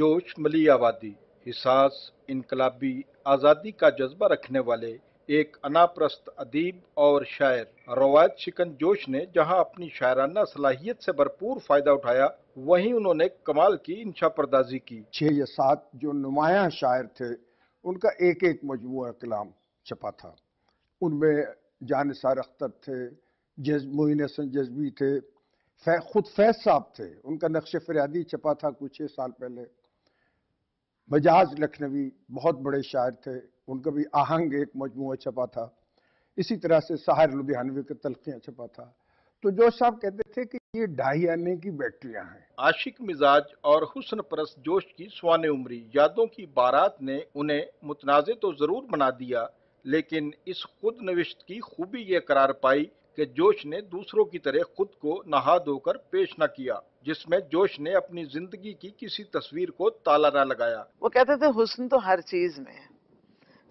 जोश मली आबादी हिसास इनकलाबी आज़ादी का जज्बा रखने वाले एक अनाप्रस्त अदीब और शायर रवायत शिकन जोश ने जहां अपनी शायराना सलाहियत से भरपूर फ़ायदा उठाया वहीं उन्होंने कमाल की इंशा परदाजी की छः या सात जो नुमाया शायर थे उनका एक एक मजमु कलाम छपा था उनमें जानसार अख्तर थे जज मोइन हसन जजबी थे फै, खुद फैज साहब थे उनका नक्श फरियादी छपा था कुछ छः साल पहले मजाज लखनवी बहुत बड़े शायर थे उनका भी आहंग एक मजमू छपा था इसी तरह से साहर लुधियानवी के तलखियाँ छपा था तो जोश साहब कहते थे कि ये ढाई आने की बैटरियां हैं आशिक मिजाज और हुसन परस जोश की स्वान उम्री यादों की बारात ने उन्हें मुतनाज़ तो ज़रूर बना दिया लेकिन इस खुद नविश्त की खूबी ये करार पाई कि जोश ने दूसरों की तरह खुद को नहा धोकर पेश न किया जिसमें जोश ने अपनी जिंदगी की किसी तस्वीर को ताला ना लगाया वो कहते थे हुस्न तो हर चीज में है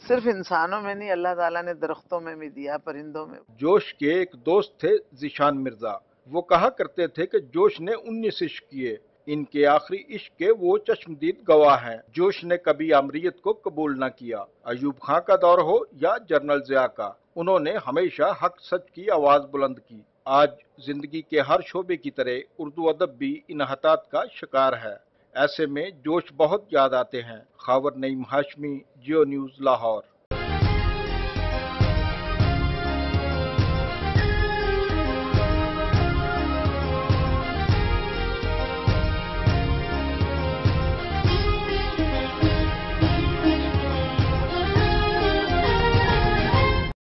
सिर्फ इंसानों में नहीं अल्लाह ताला ने दरख्तों में भी दिया परिंदों में जोश के एक दोस्त थे जिशान मिर्जा वो कहा करते थे कि जोश ने उन्नीस इश्क किए इनके आखिरी इश्क के वो चश्मदीद गवाह हैं जोश ने कभी अमरीत को कबूल न किया अयूब खां का दौर हो या जनरल जिया का उन्होंने हमेशा हक सच की आवाज़ बुलंद की आज जिंदगी के हर शोबे की तरह उर्दू अदब भी इन हतात का शिकार है ऐसे में जोश बहुत याद आते हैं खबर नईम हाशमी जियो न्यूज़ लाहौर